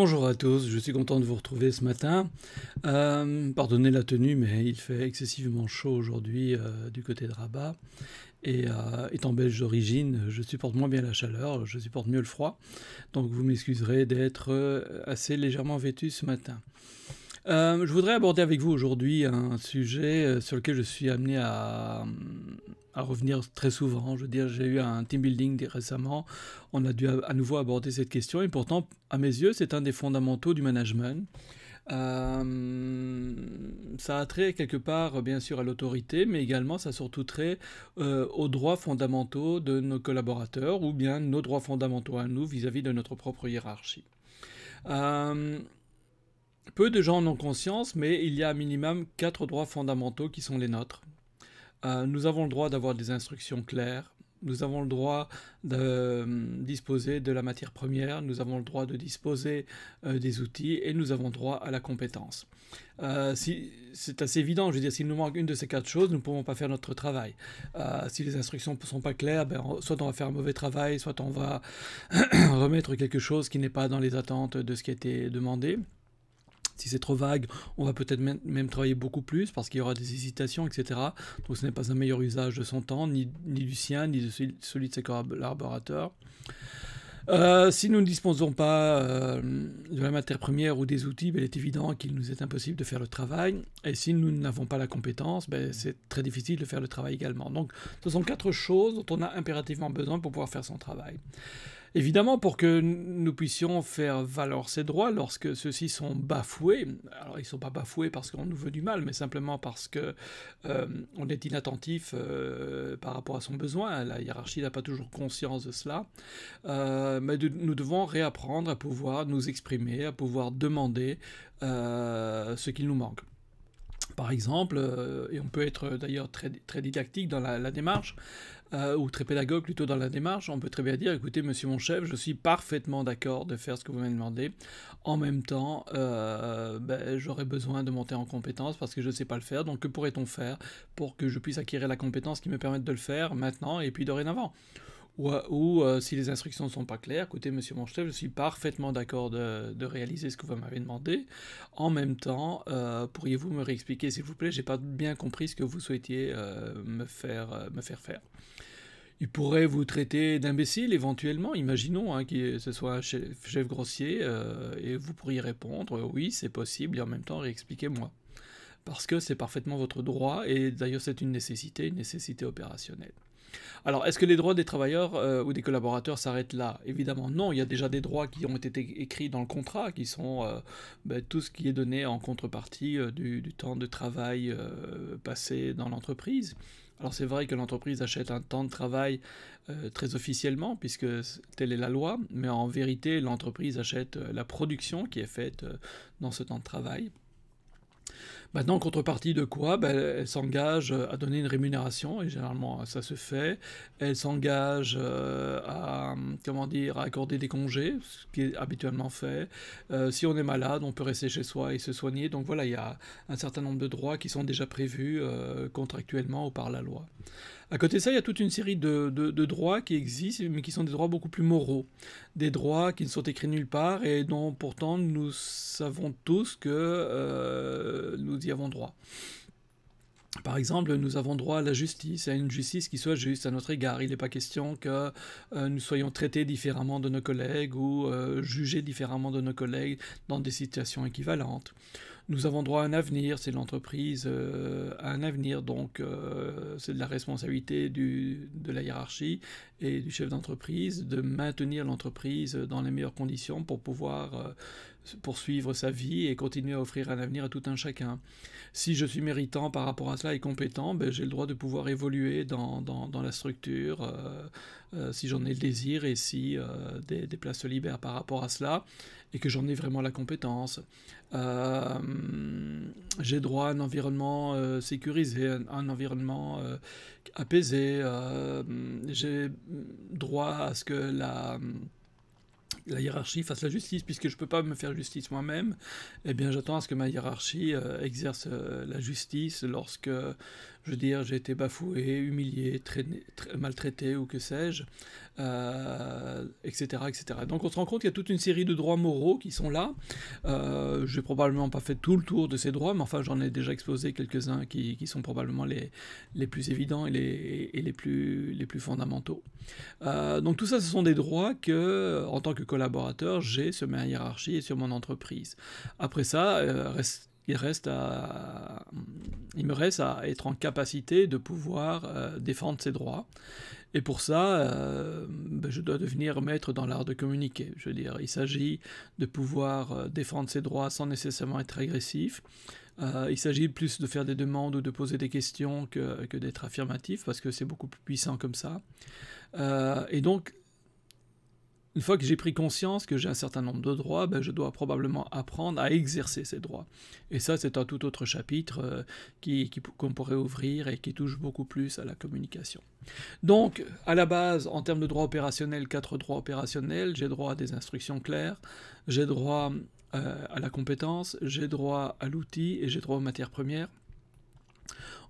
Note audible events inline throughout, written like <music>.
Bonjour à tous, je suis content de vous retrouver ce matin. Euh, pardonnez la tenue, mais il fait excessivement chaud aujourd'hui euh, du côté de Rabat. Et euh, étant belge d'origine, je supporte moins bien la chaleur, je supporte mieux le froid. Donc vous m'excuserez d'être assez légèrement vêtu ce matin. je voudrais aborder avec vous aujourd'hui un sujet sur lequel je suis amené à, à revenir très souvent. Je veux dire, j'ai eu un team building récemment, on a dû à, nouveau aborder cette question, et pourtant, à mes yeux, c'est un des fondamentaux du management. Euh, ça a trait quelque part, bien sûr, à l'autorité, mais également, ça a surtout trait euh, aux droits fondamentaux de nos collaborateurs, ou bien nos droits fondamentaux à nous vis-à-vis de notre propre hiérarchie. Euh, peu de gens en ont conscience, mais il y a à minimum quatre droits fondamentaux qui sont les nôtres, euh, nous avons le droit d'avoir des instructions claires, nous avons le droit de euh, disposer de la matière première, nous avons le droit de disposer euh, des outils et nous avons droit à la compétence. si, c'est assez évident, je veux dire, s'il nous manque une de ces quatre choses, nous ne pouvons pas faire notre travail. si les instructions ne sont pas claires, ben, soit on va faire un mauvais travail, soit on va <clears throat> remettre quelque chose qui n'est pas dans les attentes de ce qui a été demandé. Si c'est trop vague, on va peut-être même, travailler beaucoup plus parce qu'il y aura des hésitations, etc. Donc ce n'est pas un meilleur usage de son temps, ni, ni du sien, ni de celui de ses collaborateurs. Euh, si nous ne disposons pas euh, de la matière première ou des outils, ben, il est évident qu'il nous est impossible de faire le travail. Et si nous n'avons pas la compétence, ben, c'est très difficile de faire le travail également. Donc ce sont quatre choses dont on a impérativement besoin pour pouvoir faire son travail. Évidemment, pour que nous puissions faire valoir ces droits lorsque ceux-ci sont bafoués, alors ils ne sont pas bafoués parce qu'on nous veut du mal, mais simplement parce qu'on euh, est inattentif euh, par rapport à son besoin. La hiérarchie n'a pas toujours conscience de cela, euh, mais nous devons réapprendre à pouvoir nous exprimer, à pouvoir demander ce qu'il nous manque par exemple, euh, et on peut être euh, d'ailleurs très, didactique dans la, démarche, euh, ou très pédagogue plutôt dans la démarche, on peut très bien dire, écoutez, monsieur mon chef, je suis parfaitement d'accord de faire ce que vous m'avez demandé. En même temps, ben, j'aurais besoin de monter en compétence parce que je ne sais pas le faire. Donc que pourrait-on faire pour que je puisse acquérir la compétence qui me permette de le faire maintenant et puis dorénavant ou, euh, euh, si les instructions ne sont pas claires, écoutez, monsieur chef, je suis parfaitement d'accord de, réaliser ce que vous m'avez demandé. En même temps, euh, pourriez-vous me réexpliquer, s'il vous plaît, j'ai pas bien compris ce que vous souhaitiez me, faire, me faire faire. Il pourrait vous traiter d'imbécile éventuellement, imaginons hein, que ce soit un chef, chef grossier, et vous pourriez répondre oui, c'est possible, et en même temps réexpliquez-moi. Parce que c'est parfaitement votre droit, et d'ailleurs c'est une nécessité, une nécessité opérationnelle. Alors, est-ce que les droits des travailleurs euh, ou des collaborateurs s'arrêtent là Évidemment, non. Il y a déjà des droits qui ont été écrits dans le contrat, qui sont euh, ben, tout ce qui est donné en contrepartie euh, du, temps de travail passé dans l'entreprise. Alors c'est vrai que l'entreprise achète un temps de travail très officiellement, puisque telle est la loi, mais en vérité, l'entreprise achète la production qui est faite dans ce temps de travail. Maintenant, en contrepartie de quoi ben, Elle s'engage euh, à donner une rémunération, et généralement euh, ça se fait. Elle s'engage euh, à, hum, comment dire, à accorder des congés, ce qui est habituellement fait. si on est malade, on peut rester chez soi et se soigner. Donc voilà, il y a un certain nombre de droits qui sont déjà prévus contractuellement ou par la loi. À côté de ça, il y a toute une série de, droits qui existent, mais qui sont des droits beaucoup plus moraux. Des droits qui ne sont écrits nulle part et dont pourtant nous savons tous que euh, nous y avons droit. Par exemple, nous avons droit à la justice, à une justice qui soit juste à notre égard. Il n'est pas question que euh, nous soyons traités différemment de nos collègues ou euh, jugés différemment de nos collègues dans des situations équivalentes. Nous avons droit à un avenir, c'est l'entreprise euh, à un avenir, donc c'est de la responsabilité de la hiérarchie et du chef d'entreprise de maintenir l'entreprise dans les meilleures conditions pour pouvoir poursuivre sa vie et continuer à offrir un avenir à tout un chacun. Si je suis méritant par rapport à cela et compétent, ben, j'ai le droit de pouvoir évoluer dans, la structure euh, euh, si j'en ai le désir et si euh, des, places se libèrent par rapport à cela et que j'en ai vraiment la compétence. j'ai droit à un environnement sécurisé, un, un environnement apaisé. j'ai droit à ce que la la hiérarchie fasse la justice, puisque je ne peux pas me faire justice moi-même, eh bien j'attends à ce que ma hiérarchie euh, exerce euh, la justice lorsque je veux dire, j'ai été bafoué, humilié, maltraité ou que sais-je, etc., euh, etc. Donc on se rend compte qu'il y a toute une série de droits moraux qui sont là. Euh, je n'ai probablement pas fait tout le tour de ces droits, mais enfin j'en ai déjà exposé quelques-uns qui, sont probablement les, les plus évidents et les, les, plus, les plus fondamentaux. Euh, donc tout ça, ce sont des droits que, en tant que collaborateur, j'ai sur ma hiérarchie et sur mon entreprise. Après ça, reste il, reste à, me reste à être en capacité de pouvoir euh, défendre ses droits. Et pour ça, euh, ben, je dois devenir maître dans l'art de communiquer. Je veux dire, il s'agit de pouvoir euh, défendre ses droits sans nécessairement être agressif. il s'agit plus de faire des demandes ou de poser des questions que, d'être affirmatif, parce que c'est beaucoup plus puissant comme ça. et donc, une fois que j'ai pris conscience que j'ai un certain nombre de droits, ben, je dois probablement apprendre à exercer ces droits. Et ça, c'est un tout autre chapitre euh, qu'on pourrait ouvrir et qui touche beaucoup plus à la communication. Donc, à la base, en termes de droits opérationnels, quatre droits opérationnels, j'ai droit à des instructions claires, j'ai droit euh, à la compétence, j'ai droit à l'outil et j'ai droit aux matières premières.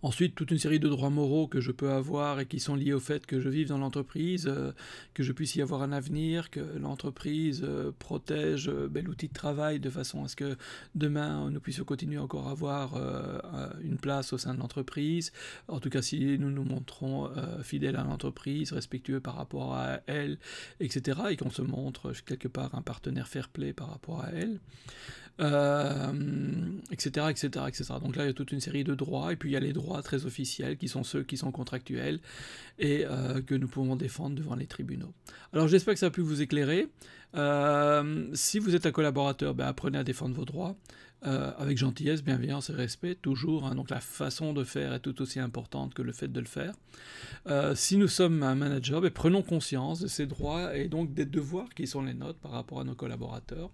Ensuite, toute une série de droits moraux que je peux avoir et qui sont liés au fait que je vive dans l'entreprise, euh, que je puisse y avoir un avenir, que l'entreprise euh, protège euh, bel outil l'outil de travail de façon à ce que demain nous puissions continuer encore à avoir une place au sein de l'entreprise. En tout cas, si nous nous montrons fidèles à l'entreprise, respectueux par rapport à elle, etc., et qu'on se montre quelque part un partenaire fair-play par rapport à elle etc., etc., etc. Donc là, il y a toute une série de droits, et puis il y a les droits très officiels, qui sont ceux qui sont contractuels, et euh, que nous pouvons défendre devant les tribunaux. Alors j'espère que ça a pu vous éclairer. Euh, si vous êtes un collaborateur, ben, apprenez à défendre vos droits. Euh, avec gentillesse, bienveillance et respect, toujours. Hein. donc la façon de faire est tout aussi importante que le fait de le faire. si nous sommes un manager, ben, prenons conscience de ces droits et donc des devoirs qui sont les nôtres par rapport à nos collaborateurs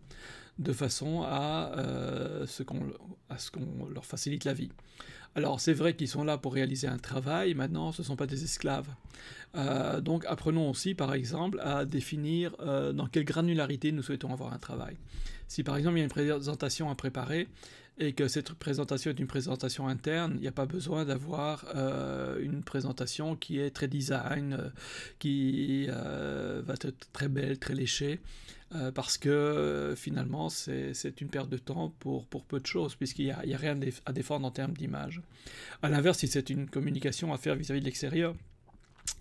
de façon euh, à, ce qu'on, leur facilite la vie. Alors c'est vrai qu'ils sont là pour réaliser un travail, maintenant ce ne sont pas des esclaves. Euh, donc apprenons aussi par exemple à définir euh, dans quelle granularité nous souhaitons avoir un travail. Si par exemple il y a une présentation à préparer, et que cette présentation est une présentation interne, il n'y a pas besoin d'avoir euh, une présentation qui est très design, euh, qui euh, va être très belle, très léchée, parce que finalement c'est une perte de temps pour, peu de choses, puisqu'il n'y a, rien à défendre en termes d'image. A l'inverse, si c'est une communication à faire vis à -vis de l'extérieur,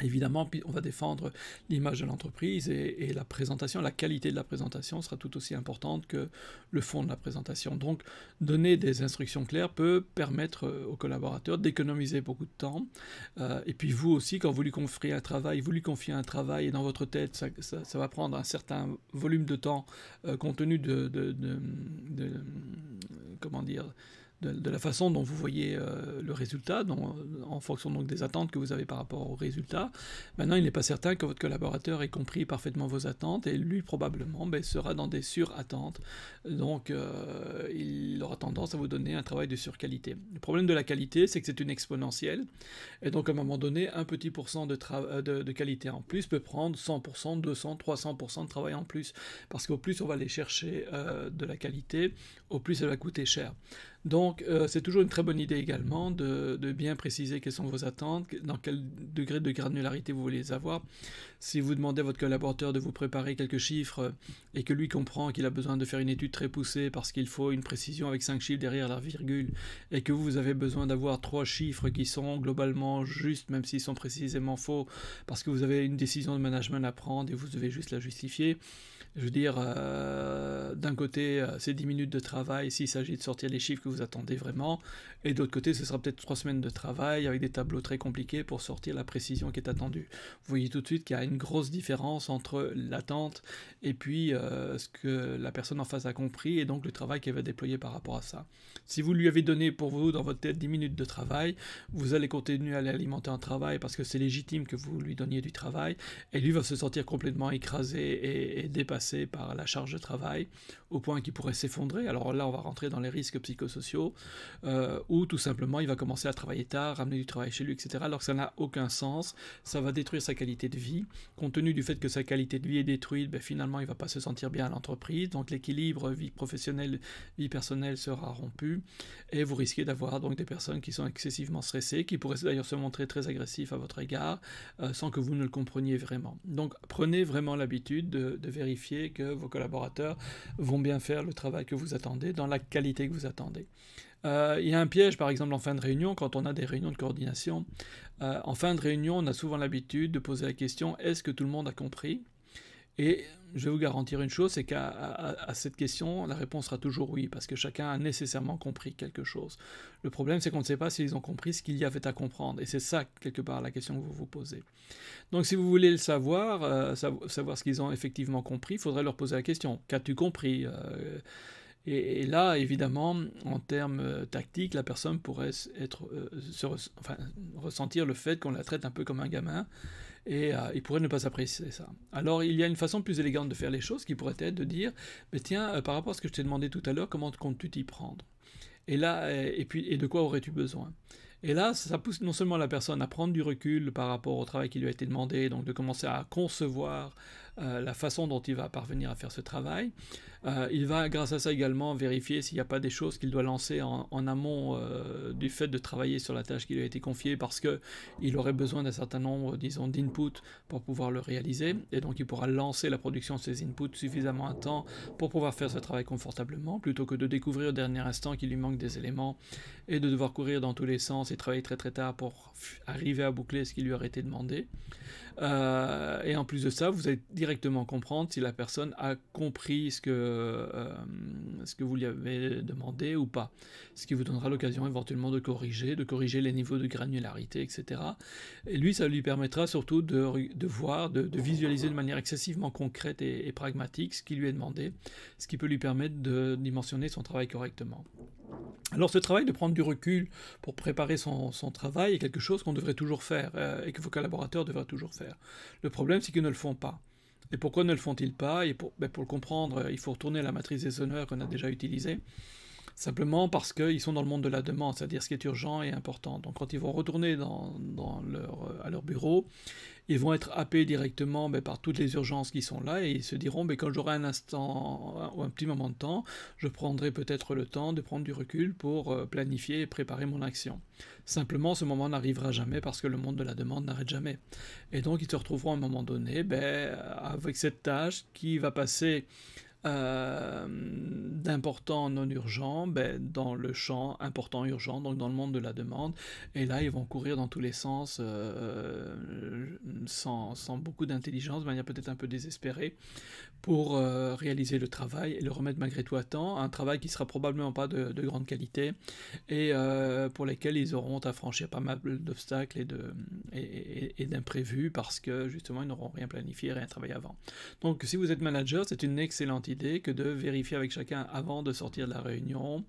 Évidemment, on va défendre l'image de l'entreprise et, la présentation, la qualité de la présentation sera tout aussi importante que le fond de la présentation. Donc, donner des instructions claires peut permettre euh, aux collaborateurs d'économiser beaucoup de temps. Euh, et puis vous aussi, quand vous lui confiez un travail, vous lui confiez un travail et dans votre tête, ça, va prendre un certain volume de temps euh, compte tenu de comment dire de, la façon dont vous voyez euh, le résultat, en fonction donc des attentes que vous avez par rapport au résultat. Maintenant, il n'est pas certain que votre collaborateur ait compris parfaitement vos attentes et lui probablement ben, sera dans des sur-attentes. Donc, euh, il aura tendance à vous donner un travail de surqualité. Le problème de la qualité, c'est que c'est une exponentielle. Et donc, à un moment donné, un petit pourcent de, euh, de, de qualité en plus peut prendre 100%, 200, 300% de travail en plus. Parce qu'au plus on va aller chercher de la qualité, au plus elle va coûter cher. Donc, euh, c'est toujours une très bonne idée également de, bien préciser quelles sont vos attentes, dans quel degré de granularité vous voulez les avoir. Si vous demandez à votre collaborateur de vous préparer quelques chiffres euh, et que lui comprend qu'il a besoin de faire une étude très poussée parce qu'il faut une précision avec cinq chiffres derrière la virgule et que vous avez besoin d'avoir trois chiffres qui sont globalement justes, même s'ils sont précisément faux, parce que vous avez une décision de management à prendre et vous devez juste la justifier. Je veux dire, euh, d'un côté, c'est 10 minutes de travail s'il s'agit de sortir les chiffres que vous vous attendez vraiment. Et d'autre côté, ce sera peut-être trois semaines de travail avec des tableaux très compliqués pour sortir la précision qui est attendue. Vous voyez tout de suite qu'il y a une grosse différence entre l'attente et puis euh, ce que la personne en face a compris et donc le travail qu'elle va déployer par rapport à ça. Si vous lui avez donné pour vous dans votre tête 10 minutes de travail, vous allez continuer à l'alimenter en travail parce que c'est légitime que vous lui donniez du travail et lui va se sentir complètement écrasé et, et dépassé par la charge de travail au point qu'il pourrait s'effondrer. Alors là, on va rentrer dans les risques psychosociaux ou euh, tout simplement il va commencer à travailler tard, ramener du travail chez lui, etc. Alors que ça n'a aucun sens, ça va détruire sa qualité de vie. Compte tenu du fait que sa qualité de vie est détruite, ben, finalement il ne va pas se sentir bien à l'entreprise, donc l'équilibre vie professionnelle, vie personnelle sera rompu, et vous risquez d'avoir donc des personnes qui sont excessivement stressées, qui pourraient d'ailleurs se montrer très agressifs à votre égard, euh, sans que vous ne le compreniez vraiment. Donc prenez vraiment l'habitude de vérifier que vos collaborateurs vont bien faire le travail que vous attendez, dans la qualité que vous attendez. Euh, il y a un piège, par exemple, en fin de réunion, quand on a des réunions de coordination. Euh, en fin de réunion, on a souvent l'habitude de poser la question est-ce que tout le monde a compris Et je vais vous garantir une chose c'est qu'à cette question, la réponse sera toujours oui, parce que chacun a nécessairement compris quelque chose. Le problème, c'est qu'on ne sait pas s'ils ont compris ce qu'il y avait à comprendre. Et c'est ça, quelque part, la question que vous vous posez. Donc, si vous voulez le savoir, euh, savoir ce qu'ils ont effectivement compris, il faudrait leur poser la question qu'as-tu compris et, là, évidemment, en termes euh, tactiques, la personne pourrait euh, ressentir le fait qu'on la traite un peu comme un gamin et euh, il pourrait ne pas apprécier ça. Alors, il y a une façon plus élégante de faire les choses qui pourrait être de dire Mais tiens, par rapport à ce que je t'ai demandé tout à l'heure, comment comptes-tu t'y prendre Et là, eh, et, puis, et de quoi aurais-tu besoin et là, ça pousse non seulement la personne à prendre du recul par rapport au travail qui lui a été demandé, donc de commencer à concevoir euh, la façon dont il va parvenir à faire ce travail. Euh, il va, grâce à ça également, vérifier s'il n'y a pas des choses qu'il doit lancer en, amont euh, du fait de travailler sur la tâche qui lui a été confiée, parce qu'il aurait besoin d'un certain nombre, disons, d'inputs pour pouvoir le réaliser, et donc il pourra lancer la production de ces inputs suffisamment à temps pour pouvoir faire ce travail confortablement, plutôt que de découvrir au dernier instant qu'il lui manque des éléments et de devoir courir dans tous les sens et travailler très très tard pour arriver à boucler ce qui lui aurait été demandé. Euh, et en plus de ça, vous allez directement comprendre si la personne a compris ce que, euh, ce que vous lui avez demandé ou pas. Ce qui vous donnera l'occasion éventuellement de corriger, de corriger les niveaux de granularité, etc. Et lui, ça lui permettra surtout de, voir, de, visualiser de manière excessivement concrète et pragmatique ce qui lui est demandé, ce qui peut lui permettre de dimensionner son travail correctement. Alors ce travail de prendre du recul pour préparer son, travail est quelque chose qu'on devrait toujours faire euh, et que vos collaborateurs devraient toujours faire. Le problème, c'est qu'ils ne le font pas. Et pourquoi ne le font-ils pas Et pour, ben, pour, le comprendre, euh, il faut retourner à la matrice des honneurs qu'on a déjà utilisée. Simplement parce qu'ils sont dans le monde de la demande, c'est-à-dire ce qui est urgent et important. Donc quand ils vont retourner dans, leur, à leur bureau, ils vont être happés directement ben, par toutes les urgences qui sont là et ils se diront ben, quand j'aurai un instant ou un, petit moment de temps, je prendrai peut-être le temps de prendre du recul pour euh, planifier et préparer mon action. Simplement, ce moment n'arrivera jamais parce que le monde de la demande n'arrête jamais. Et donc, ils se retrouveront à un moment donné ben, avec cette tâche qui va passer euh, d'importants non urgents ben, dans le champ important urgent, donc dans le monde de la demande. Et là, ils vont courir dans tous les sens euh, sans, beaucoup d'intelligence, de manière peut-être un peu désespérée, pour euh, réaliser le travail et le remettre malgré tout à temps. Un travail qui sera probablement pas de, grande qualité et pour lesquels ils auront à franchir pas mal d'obstacles et, de, et, et d'imprévus parce que justement, ils n'auront rien planifié, rien travaillé avant. Donc, si vous êtes manager, c'est une excellente idée que de vérifier avec chacun avant de sortir de la réunion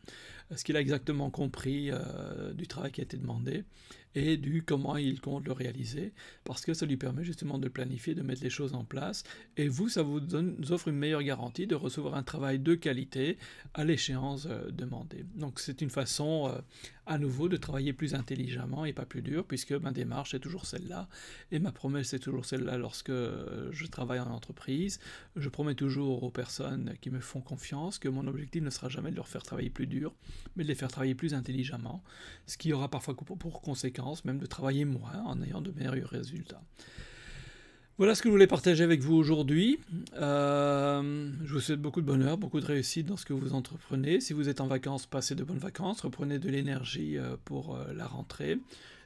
euh, ce qu'il a exactement compris euh, du travail qui a été demandé et du comment il compte le réaliser, parce que ça lui permet justement de planifier, de mettre les choses en place, et vous, ça vous, offre une meilleure garantie de recevoir un travail de qualité à l'échéance euh, demandée. Donc c'est une façon à nouveau de travailler plus intelligemment et pas plus dur, puisque ma démarche est toujours celle-là, et ma promesse est toujours celle-là lorsque euh, je travaille en entreprise. Je promets toujours aux personnes qui me font confiance que mon objectif ne sera jamais de leur faire travailler plus dur, mais de les faire travailler plus intelligemment, ce qui aura parfois pour conséquence même de travailler moins en ayant de meilleurs résultats. Voilà ce que je voulais partager avec vous aujourd'hui. Euh, je vous souhaite beaucoup de bonheur, beaucoup de réussite dans ce que vous entreprenez. Si vous êtes en vacances, passez de bonnes vacances, reprenez de l'énergie euh, pour euh, la rentrée.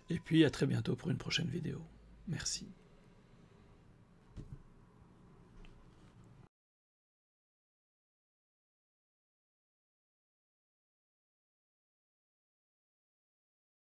Et puis à très bientôt pour une prochaine vidéo. Merci.